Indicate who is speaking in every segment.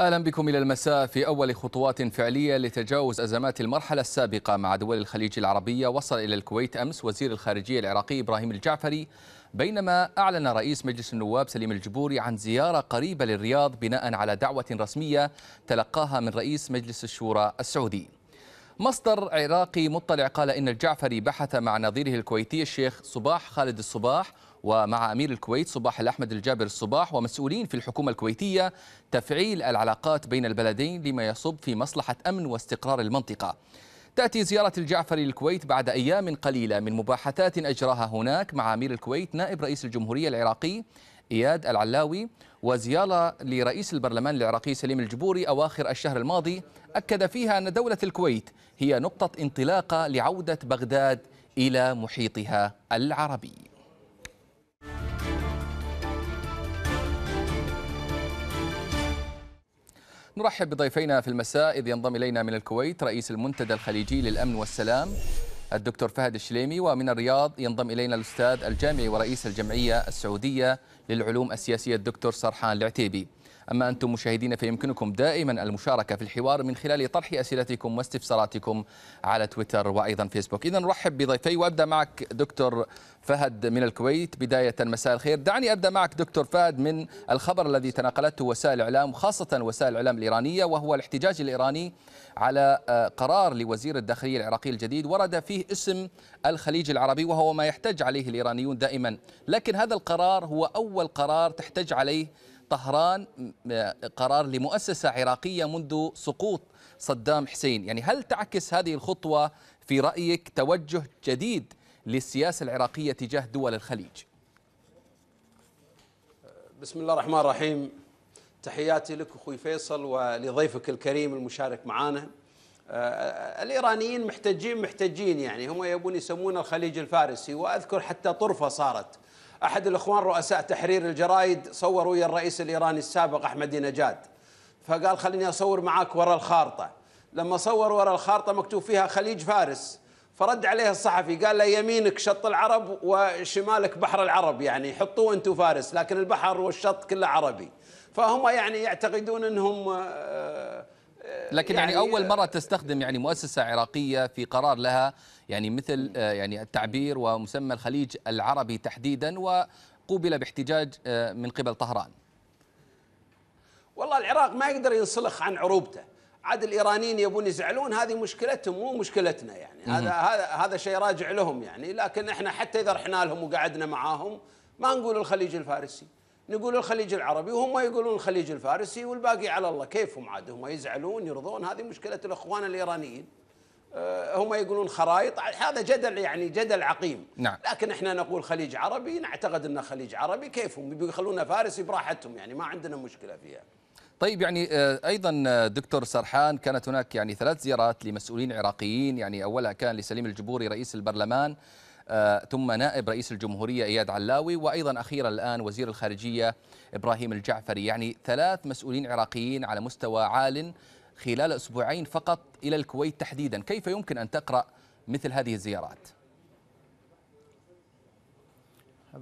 Speaker 1: اهلا بكم الى المساء في اول خطوات فعليه لتجاوز ازمات المرحله السابقه مع دول الخليج العربيه وصل الى الكويت امس وزير الخارجيه العراقي ابراهيم الجعفري بينما اعلن رئيس مجلس النواب سليم الجبوري عن زياره قريبه للرياض بناء على دعوه رسميه تلقاها من رئيس مجلس الشورى السعودي. مصدر عراقي مطلع قال ان الجعفري بحث مع نظيره الكويتي الشيخ صباح خالد الصباح ومع أمير الكويت صباح الأحمد الجابر الصباح ومسؤولين في الحكومة الكويتية تفعيل العلاقات بين البلدين لما يصب في مصلحة أمن واستقرار المنطقة تأتي زيارة الجعفري للكويت بعد أيام قليلة من مباحثات أجراها هناك مع أمير الكويت نائب رئيس الجمهورية العراقي إياد العلاوي وزيارة لرئيس البرلمان العراقي سليم الجبوري أواخر الشهر الماضي أكد فيها أن دولة الكويت هي نقطة انطلاقة لعودة بغداد إلى محيطها العربي نرحب بضيفينا في المساء إذ ينضم إلينا من الكويت رئيس المنتدى الخليجي للأمن والسلام الدكتور فهد الشليمي ومن الرياض ينضم إلينا الأستاذ الجامعي ورئيس الجمعية السعودية للعلوم السياسية الدكتور سرحان العتيبي أما أنتم مشاهدين فيمكنكم دائما المشاركة في الحوار من خلال طرح أسئلتكم واستفساراتكم على تويتر وأيضا فيسبوك إذا نرحب بضيفي وأبدأ معك دكتور فهد من الكويت بداية مساء الخير دعني أبدأ معك دكتور فهد من الخبر الذي تناقلته وسائل الإعلام خاصة وسائل الإعلام الإيرانية وهو الاحتجاج الإيراني على آه، قرار لوزير الداخلية العراقي الجديد ورد فيه اسم الخليج العربي وهو ما يحتج عليه الإيرانيون دائما لكن هذا القرار هو أول قرار تحتج عليه طهران قرار لمؤسسة عراقية منذ سقوط صدام حسين يعني هل تعكس هذه الخطوة في رأيك توجه جديد للسياسة العراقية تجاه دول الخليج
Speaker 2: بسم الله الرحمن الرحيم تحياتي لك أخوي فيصل ولضيفك الكريم المشارك معنا آه، الإيرانيين محتجين محتجين يعني هم يبون يسمون الخليج الفارسي وأذكر حتى طرفة صارت أحد الإخوان رؤساء تحرير الجرايد صور ويا الرئيس الإيراني السابق نجاد فقال خليني أصور معاك ورا الخارطة لما صور ورا الخارطة مكتوب فيها خليج فارس فرد عليه الصحفي قال له يمينك شط العرب وشمالك بحر العرب يعني حطوه انتم فارس لكن البحر والشط كله عربي فهم يعني يعتقدون انهم آه لكن يعني, يعني اول
Speaker 1: مره تستخدم يعني مؤسسه عراقيه في قرار لها يعني مثل آه، يعني التعبير ومسمى الخليج العربي تحديدا وقوبل باحتجاج آه، من قبل طهران
Speaker 2: والله العراق ما يقدر ينسلخ عن عروبته عاد الايرانيين يبون يزعلون هذه مشكلتهم مو مشكلتنا يعني هذا هذا هذا شيء راجع لهم يعني لكن احنا حتى اذا رحنا لهم وقعدنا معاهم ما نقول الخليج الفارسي نقول الخليج العربي وهم يقولون الخليج الفارسي والباقي على الله كيفهم عاد هم يزعلون يرضون هذه مشكله الاخوان الايرانيين آه، هم يقولون خرايط هذا جدل يعني جدل عقيم نعم. لكن احنا نقول خليج عربي نعتقد انه خليج عربي كيفهم بيخلونا فارسي براحتهم يعني ما عندنا مشكله فيها
Speaker 1: طيب يعني آه، ايضا آه، دكتور سرحان كانت هناك يعني ثلاث زيارات لمسؤولين عراقيين يعني اولها كان لسليم الجبوري رئيس البرلمان آه، ثم نائب رئيس الجمهورية إياد علاوي وأيضا أخيرا الآن وزير الخارجية إبراهيم الجعفري يعني ثلاث مسؤولين عراقيين على مستوى عال خلال أسبوعين فقط إلى الكويت تحديدا كيف يمكن أن تقرأ مثل هذه الزيارات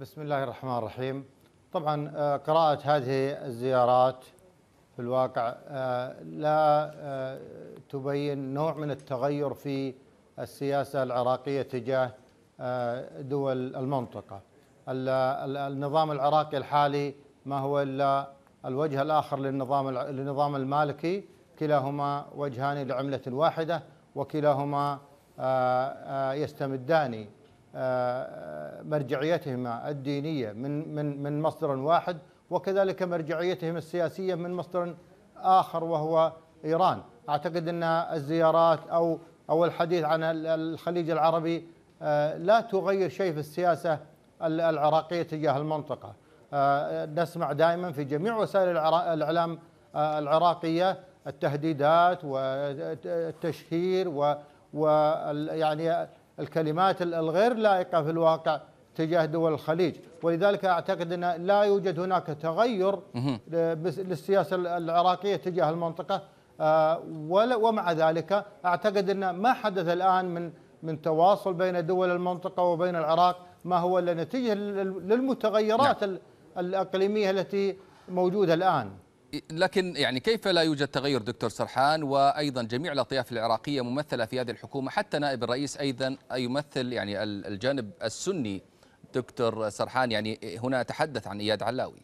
Speaker 3: بسم الله الرحمن الرحيم طبعا آه، قراءة هذه الزيارات في الواقع آه، لا تبين نوع من التغير في السياسة العراقية تجاه آه، دول المنطقة النظام العراقي الحالي ما هو إلا الوجه الآخر للنظام للنظام المالكي كلاهما وجهان لعملة واحدة وكلاهما آه، آه، يستمدان مرجعيتهما الدينية من من من مصدر واحد وكذلك مرجعيتهم السياسية من مصدر آخر وهو إيران أعتقد أن الزيارات أو أو الحديث عن الخليج العربي آه، لا تغير شيء في السياسة العراقية تجاه المنطقة آه، نسمع دائما في جميع وسائل الإعلام آه، العراقية التهديدات والتشهير ويعني الكلمات الغير لائقة في الواقع تجاه دول الخليج ولذلك أعتقد أن لا يوجد هناك تغير للسياسة العراقية تجاه المنطقة ومع ذلك أعتقد أن ما حدث الآن من من تواصل بين دول المنطقة وبين العراق ما هو إلا نتيجة للمتغيرات نعم. الأقليمية التي موجودة الآن
Speaker 1: لكن يعني كيف لا يوجد تغير دكتور سرحان وايضا جميع الاطياف العراقيه ممثله في هذه الحكومه حتى نائب الرئيس ايضا يمثل يعني الجانب السني دكتور سرحان يعني هنا اتحدث عن اياد علاوي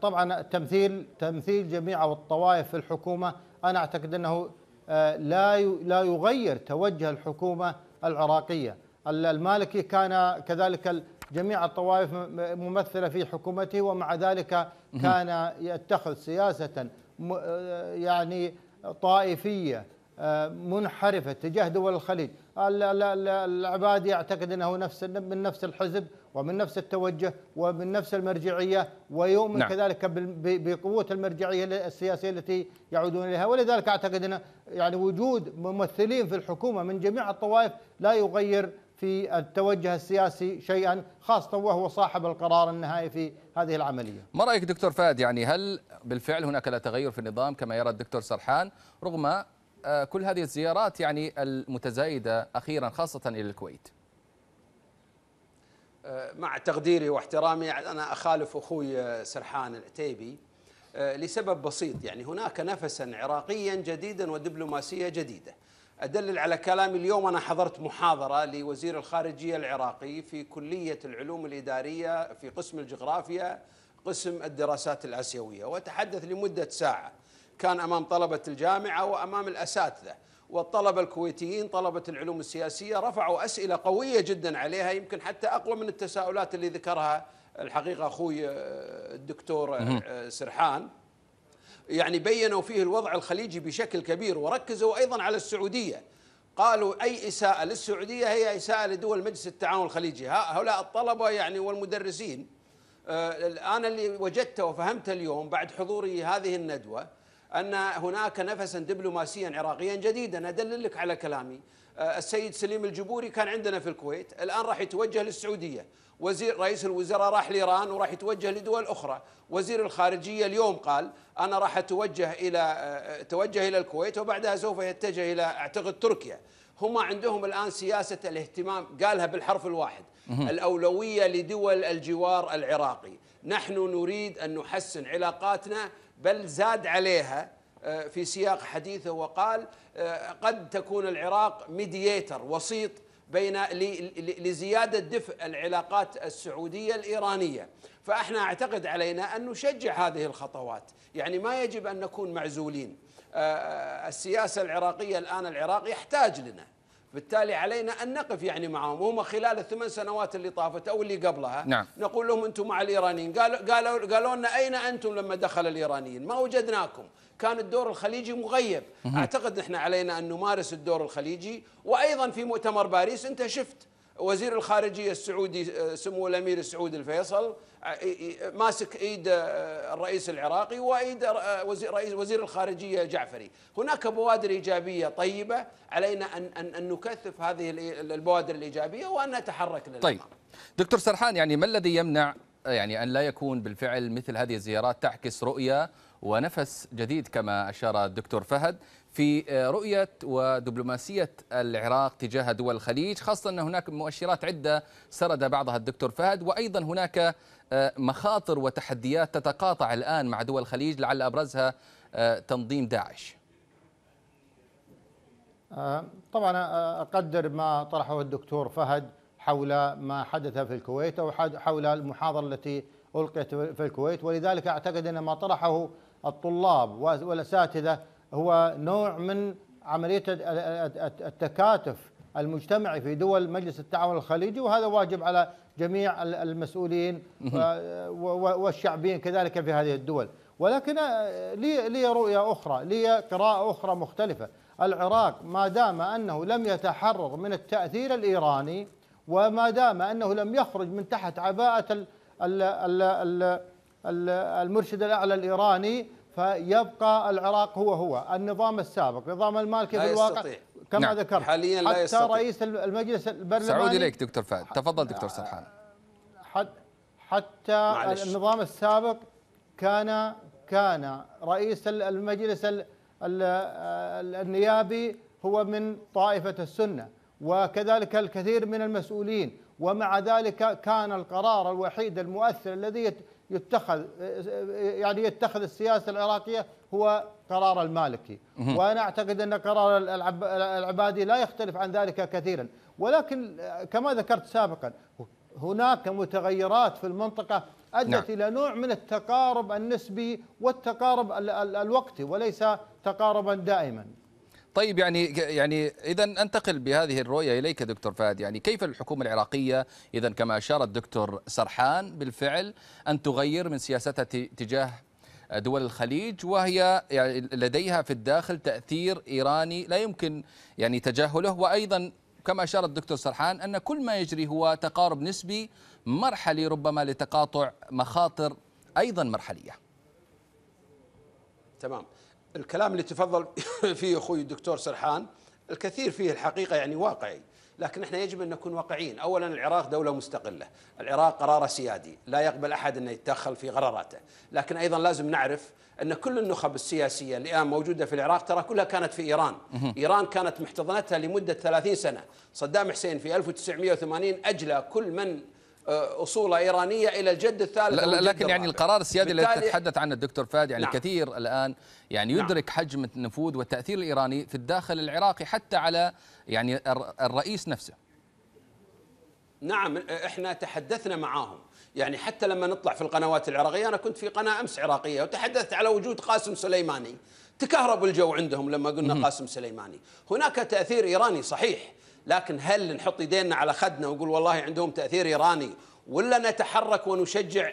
Speaker 3: طبعا تمثيل تمثيل جميع الطوائف في الحكومه انا اعتقد انه آه، لا لا يغير توجه الحكومه العراقيه المالكي كان كذلك جميع الطوائف ممثله في حكومته ومع ذلك كان يتخذ سياسه آه، يعني طائفيه آه، منحرفه تجاه دول الخليج العبادي يعتقد انه نفس من نفس الحزب ومن نفس التوجه ومن نفس المرجعيه ويؤمن نعم. كذلك بقوه المرجعيه السياسيه التي يعودون اليها ولذلك اعتقد ان يعني وجود ممثلين في الحكومه من جميع الطوائف لا يغير في التوجه السياسي شيئا خاصه وهو صاحب القرار النهائي في هذه العمليه.
Speaker 1: ما رايك دكتور فهد يعني هل بالفعل هناك لا تغير في النظام كما يرى الدكتور سرحان رغم آه، كل هذه الزيارات يعني المتزايده اخيرا خاصه الى الكويت؟
Speaker 2: آه، مع تقديري واحترامي يعني أنا أخالف أخوي آه، سرحان العتيبي آه، لسبب بسيط يعني هناك نفسا عراقيا جديدا ودبلوماسية جديدة أدلل على كلامي اليوم أنا حضرت محاضرة لوزير الخارجية العراقي في كلية العلوم الإدارية في قسم الجغرافيا قسم الدراسات الآسيوية وتحدث لمدة ساعة كان أمام طلبة الجامعة وأمام الأساتذة والطلبة الكويتيين طلبة العلوم السياسية رفعوا أسئلة قوية جدا عليها يمكن حتى أقوى من التساؤلات اللي ذكرها الحقيقة أخوي آه، الدكتور آه، سرحان يعني بينوا فيه الوضع الخليجي بشكل كبير وركزوا أيضا على السعودية قالوا أي إساءة للسعودية هي إساءة لدول مجلس التعاون الخليجي هؤلاء الطلبة يعني والمدرسين آه، أنا اللي وجدته وفهمته اليوم بعد حضوري هذه الندوة أن هناك نفسا دبلوماسيا عراقيا جديدا أدللك على كلامي أه، السيد سليم الجبوري كان عندنا في الكويت الآن راح يتوجه للسعودية وزير رئيس الوزراء راح لإيران وراح يتوجه لدول أخرى وزير الخارجية اليوم قال أنا راح أتوجه إلى أه، توجه إلى الكويت وبعدها سوف يتجه إلى أعتقد تركيا هم عندهم الآن سياسة الاهتمام قالها بالحرف الواحد الأولوية لدول الجوار العراقي نحن نريد أن نحسن علاقاتنا بل زاد عليها آه، في سياق حديثه وقال آه، قد تكون العراق ميدييتر وسيط بين لزياده دفء العلاقات السعوديه الايرانيه، فاحنا اعتقد علينا ان نشجع هذه الخطوات، يعني ما يجب ان نكون معزولين. آه، السياسه العراقيه الان العراق يحتاج لنا بالتالي علينا أن نقف يعني معهم وهم خلال الثمان سنوات اللي طافت أو اللي قبلها نعم. نقول لهم أنتم مع الإيرانيين قالوا, قالوا, قالوا لنا أين أنتم لما دخل الإيرانيين ما وجدناكم كان الدور الخليجي مغيب أعتقد احنا علينا أن نمارس الدور الخليجي وأيضا في مؤتمر باريس أنت شفت وزير الخارجية السعودي آه، سمو الأمير السعودي الفيصل ماسك ايد آه، الرئيس العراقي وايد آه، وزير رئيس وزير الخارجيه جعفري، هناك بوادر ايجابيه طيبه علينا ان ان ان نكثف هذه البوادر الايجابيه وان نتحرك للامام. طيب
Speaker 1: دكتور سرحان يعني ما الذي يمنع يعني ان لا يكون بالفعل مثل هذه الزيارات تعكس رؤيه ونفس جديد كما اشار الدكتور فهد في آه، رؤية ودبلوماسية العراق تجاه دول الخليج خاصة أن هناك مؤشرات عدة سرد بعضها الدكتور فهد وأيضا هناك آه، مخاطر وتحديات تتقاطع الآن مع دول الخليج لعل أبرزها آه، تنظيم داعش
Speaker 3: طبعا أقدر ما طرحه الدكتور فهد حول ما حدث في الكويت أو حول المحاضرة التي ألقيت في الكويت ولذلك أعتقد أن ما طرحه الطلاب والأساتذة هو نوع من عملية التكاتف المجتمعي في دول مجلس التعاون الخليجي وهذا واجب على جميع المسؤولين والشعبيين كذلك في هذه الدول ولكن آه، لي لي رؤية أخرى لي قراءة أخرى مختلفة العراق ما دام أنه لم يتحرر من التأثير الإيراني وما دام أنه لم يخرج من تحت عباءة المرشد الأعلى الإيراني فيبقى العراق هو هو النظام السابق نظام المالكي في الواقع يستطيع. كما نعم. ذكرت حاليا لا حتى يستطيع. رئيس المجلس البرلماني سعود اليك دكتور فهد تفضل دكتور سرحان حتى معلش. النظام السابق كان كان رئيس المجلس النيابي هو من طائفة السنة وكذلك الكثير من المسؤولين ومع ذلك كان القرار الوحيد المؤثر الذي يتخذ يعني يتخذ السياسه العراقيه هو قرار المالكي وانا اعتقد ان قرار العبادي لا يختلف عن ذلك كثيرا ولكن كما ذكرت سابقا هناك متغيرات في المنطقه ادت نعم. الى نوع من التقارب النسبي والتقارب الوقتي وليس تقاربا دائما
Speaker 1: طيب يعني يعني اذا انتقل بهذه الرؤيه اليك دكتور فهد يعني كيف الحكومه العراقيه اذا كما اشار الدكتور سرحان بالفعل ان تغير من سياستها تجاه دول الخليج وهي يعني لديها في الداخل تاثير ايراني لا يمكن يعني تجاهله وايضا كما اشار الدكتور سرحان ان كل ما يجري هو تقارب نسبي مرحلي ربما لتقاطع
Speaker 2: مخاطر ايضا مرحليه. تمام الكلام اللي تفضل فيه اخوي الدكتور سرحان الكثير فيه الحقيقه يعني واقعي لكن احنا يجب ان نكون واقعيين، اولا العراق دوله مستقله، العراق قرار سيادي، لا يقبل احد انه يتدخل في قراراته، لكن ايضا لازم نعرف ان كل النخب السياسيه اللي الان موجوده في العراق ترى كلها كانت في ايران، ايران كانت محتضنتها لمده 30 سنه، صدام حسين في 1980 اجلى كل من آه، اصول ايرانيه الى الجد الثالث لا لكن يعني القرار السيادي الذي تتحدث
Speaker 1: عنه الدكتور فهد يعني نعم كثير الان يعني نعم. يدرك نعم حجم النفوذ والتاثير الايراني في الداخل العراقي حتى على يعني الرئيس نفسه
Speaker 2: نعم احنا تحدثنا معاهم يعني حتى لما نطلع في القنوات العراقيه انا كنت في قناه امس عراقيه وتحدثت على وجود قاسم سليماني تكهرب الجو عندهم لما قلنا قاسم سليماني هناك تاثير ايراني صحيح لكن هل نحط ايدينا على خدنا ونقول والله عندهم تاثير ايراني ولا نتحرك ونشجع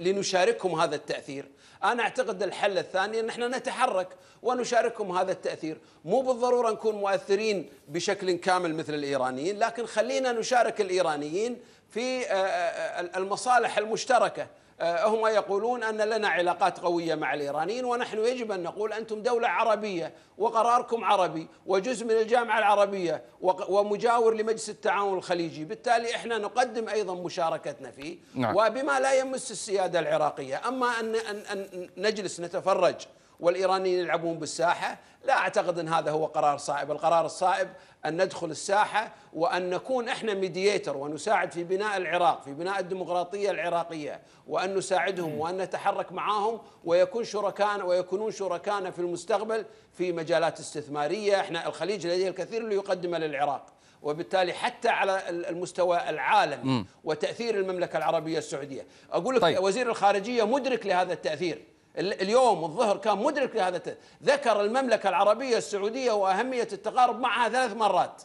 Speaker 2: لنشاركهم هذا التاثير؟ انا اعتقد الحل الثاني ان احنا نتحرك ونشاركهم هذا التاثير، مو بالضروره نكون مؤثرين بشكل كامل مثل الايرانيين، لكن خلينا نشارك الايرانيين في آه، آه، آه، المصالح المشتركه آه، هم يقولون أن لنا علاقات قوية مع الإيرانيين ونحن يجب أن نقول أنتم دولة عربية وقراركم عربي وجزء من الجامعة العربية ومجاور لمجلس التعاون الخليجي بالتالي إحنا نقدم أيضا مشاركتنا فيه نعم. وبما لا يمس السيادة العراقية أما أن, أن, أن نجلس نتفرج والايرانيين يلعبون بالساحه لا اعتقد ان هذا هو قرار صائب القرار الصائب ان ندخل الساحه وان نكون احنا ميدييتر ونساعد في بناء العراق في بناء الديمقراطيه العراقيه وان نساعدهم وان نتحرك معاهم ويكون شركان ويكونون شركانا في المستقبل في مجالات استثماريه احنا الخليج لديه الكثير اللي يقدمه للعراق وبالتالي حتى على المستوى العالمي وتاثير المملكه العربيه السعوديه اقول لك طيب. وزير الخارجيه مدرك لهذا التاثير اليوم الظهر كان مدرك لهذا ذكر المملكة العربية السعودية وأهمية التقارب معها ثلاث مرات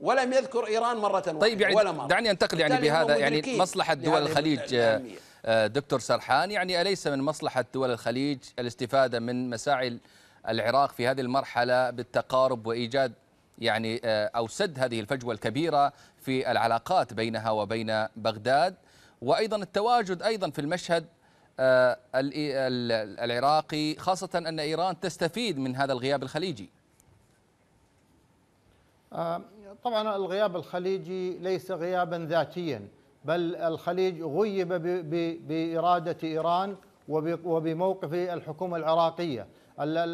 Speaker 2: ولم يذكر إيران مرة طيب يعني ولا مرة دعني أنتقل يعني بهذا يعني مصلحة دول الخليج آه،
Speaker 1: آه، دكتور سرحان يعني أليس من مصلحة دول الخليج الاستفادة من مساعي العراق في هذه المرحلة بالتقارب وإيجاد يعني آه، أو سد هذه الفجوة الكبيرة في العلاقات بينها وبين بغداد وأيضا التواجد أيضا في المشهد آه، العراقي خاصة أن إيران تستفيد من هذا الغياب الخليجي
Speaker 3: آه، طبعا الغياب الخليجي ليس غيابا ذاتيا بل الخليج غيب بإرادة إيران وبموقف الحكومة العراقية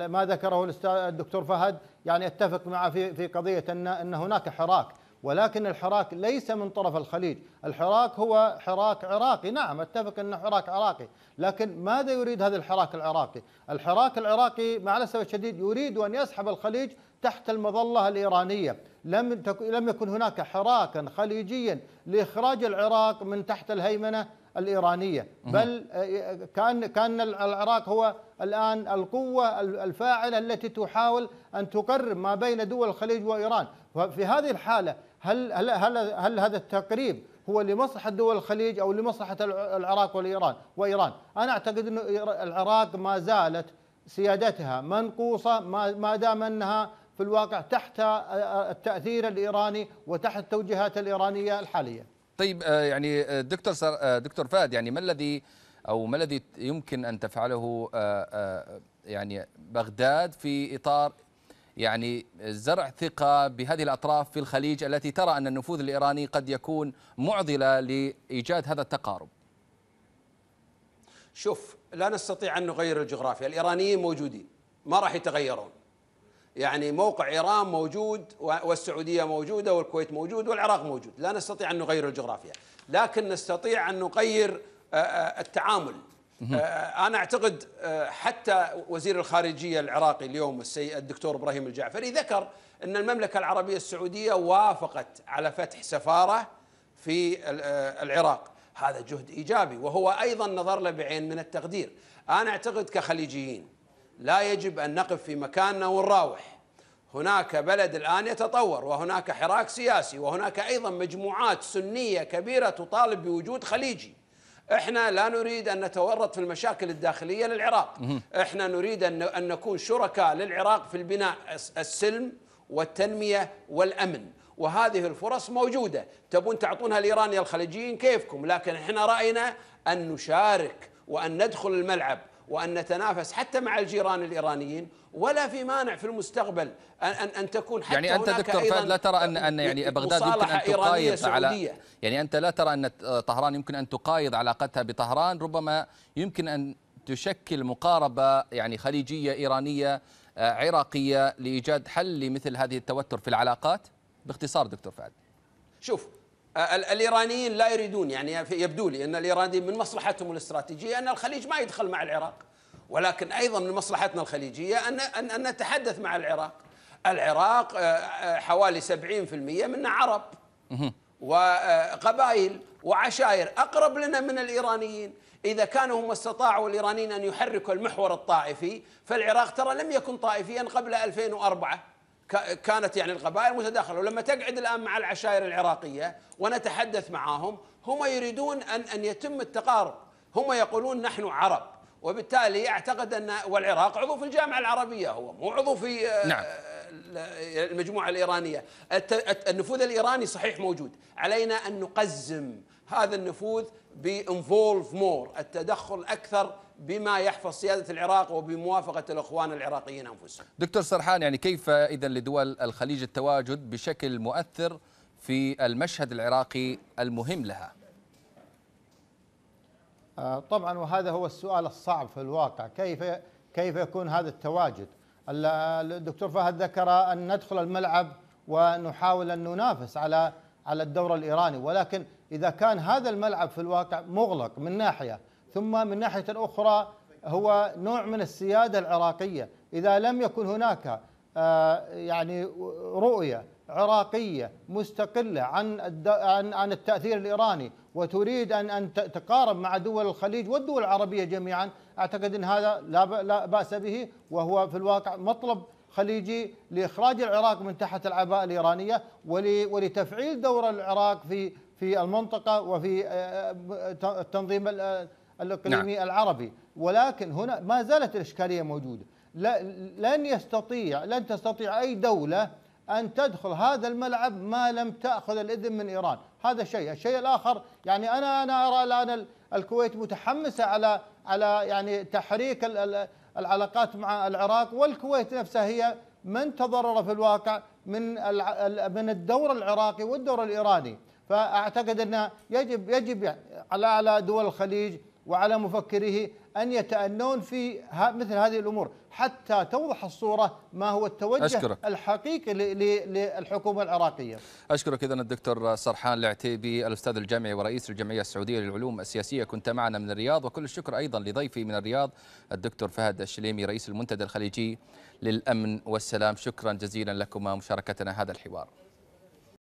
Speaker 3: ما ذكره الدكتور فهد يعني اتفق معه في قضية أن هناك حراك ولكن الحراك ليس من طرف الخليج الحراك هو حراك عراقي نعم اتفق انه حراك عراقي لكن ماذا يريد هذا الحراك العراقي الحراك العراقي مع الاسف الشديد يريد ان يسحب الخليج تحت المظله الايرانيه لم لم يكن هناك حراكا خليجيا لاخراج العراق من تحت الهيمنه الايرانيه بل آه، كان كان العراق هو الان القوه الفاعله التي تحاول ان تقرب ما بين دول الخليج وايران ففي هذه الحاله هل هل هل, هل هذا التقريب هو لمصلحة دول الخليج أو لمصلحة العراق والإيران وإيران أنا أعتقد انه العراق ما زالت سيادتها منقوصة ما دام أنها في الواقع تحت التأثير الإيراني وتحت التوجيهات الإيرانية الحالية
Speaker 1: طيب آه، يعني آه، دكتور آه، دكتور فهد يعني ما الذي أو ما الذي يمكن أن تفعله يعني بغداد في إطار يعني زرع ثقة بهذه الأطراف في الخليج التي ترى أن النفوذ الإيراني قد يكون معضلة لإيجاد هذا التقارب
Speaker 2: شوف لا نستطيع أن نغير الجغرافيا الإيرانيين موجودين ما راح يتغيرون يعني موقع إيران موجود والسعودية موجودة والكويت موجود والعراق موجود لا نستطيع أن نغير الجغرافيا لكن نستطيع أن نغير التعامل آه، انا اعتقد آه، حتى وزير الخارجيه العراقي اليوم السيد الدكتور ابراهيم الجعفري ذكر ان المملكه العربيه السعوديه وافقت على فتح سفاره في آه، العراق هذا جهد ايجابي وهو ايضا نظر له بعين من التقدير انا اعتقد كخليجيين لا يجب ان نقف في مكاننا ونراوح هناك بلد الان يتطور وهناك حراك سياسي وهناك ايضا مجموعات سنيه كبيره تطالب بوجود خليجي احنا لا نريد ان نتورط في المشاكل الداخليه للعراق احنا نريد ان ان نكون شركاء للعراق في البناء السلم والتنميه والامن وهذه الفرص موجوده تبون تعطونها لايران يا الخليجيين كيفكم لكن احنا راينا ان نشارك وان ندخل الملعب وأن نتنافس حتى مع الجيران الإيرانيين ولا في مانع في المستقبل أن أن, أن تكون حتى يعني أنت دكتور فهد لا ترى أن أن يعني بغداد يمكن أن تقايض على
Speaker 1: يعني أنت لا ترى أن طهران يمكن أن تقايض علاقتها بطهران ربما يمكن أن تشكل مقاربة يعني خليجية إيرانية آه، عراقية لإيجاد حل لمثل هذه التوتر في العلاقات باختصار دكتور فهد
Speaker 2: شوف آه، الايرانيين لا يريدون يعني يبدو لي ان الايرانيين من مصلحتهم الاستراتيجيه ان الخليج ما يدخل مع العراق ولكن ايضا من مصلحتنا الخليجيه ان ان, أن نتحدث مع العراق العراق آه، آه، حوالي 70% من عرب وقبائل وعشائر اقرب لنا من الايرانيين اذا كانوا هم استطاعوا الايرانيين ان يحركوا المحور الطائفي فالعراق ترى لم يكن طائفيا قبل 2004 كانت يعني القبائل متداخله ولما تقعد الان مع العشائر العراقيه ونتحدث معاهم هم يريدون ان ان يتم التقارب هم يقولون نحن عرب وبالتالي يعتقد ان والعراق عضو في الجامعه العربيه هو مو عضو في آه، نعم. آه، المجموعه الايرانيه النفوذ الايراني صحيح موجود علينا ان نقزم هذا النفوذ بانفولف مور التدخل اكثر بما يحفظ سياده العراق وبموافقه الاخوان العراقيين انفسهم.
Speaker 1: دكتور سرحان يعني كيف اذا لدول الخليج التواجد بشكل مؤثر في المشهد العراقي المهم لها؟
Speaker 3: آه، طبعا وهذا هو السؤال الصعب في الواقع كيف كيف يكون هذا التواجد الدكتور فهد ذكر ان ندخل الملعب ونحاول ان ننافس على على الدور الايراني ولكن اذا كان هذا الملعب في الواقع مغلق من ناحيه ثم من ناحية أخرى هو نوع من السيادة العراقية إذا لم يكن هناك آه، يعني رؤية عراقية مستقلة عن عن عن التأثير الإيراني وتريد أن أن تتقارب مع دول الخليج والدول العربية جميعا أعتقد أن هذا لا بأس به وهو في الواقع مطلب خليجي لإخراج العراق من تحت العباءة الإيرانية ولتفعيل دور العراق في في المنطقة وفي التنظيم آه، آه، الإقليمي نعم. العربي ولكن هنا ما زالت الإشكالية موجودة لن يستطيع لن تستطيع أي دولة أن تدخل هذا الملعب ما لم تأخذ الإذن من إيران هذا شيء الشيء الآخر يعني أنا أنا أرى الآن الكويت متحمسة على على يعني تحريك العلاقات مع العراق والكويت نفسها هي من تضرر في الواقع من من الدور العراقي والدور الإيراني فأعتقد أن يجب يجب على على دول الخليج وعلى مفكره أن يتأنون في مثل هذه الأمور حتى توضح الصورة ما هو التوجه أشكرك. الحقيقي للحكومة العراقية
Speaker 1: أشكرك إذن الدكتور سرحان العتيبي الأستاذ الجامعي ورئيس الجمعية السعودية للعلوم السياسية كنت معنا من الرياض وكل الشكر أيضا لضيفي من الرياض الدكتور فهد الشليمي رئيس المنتدى الخليجي للأمن والسلام شكرا جزيلا لكما مشاركتنا هذا الحوار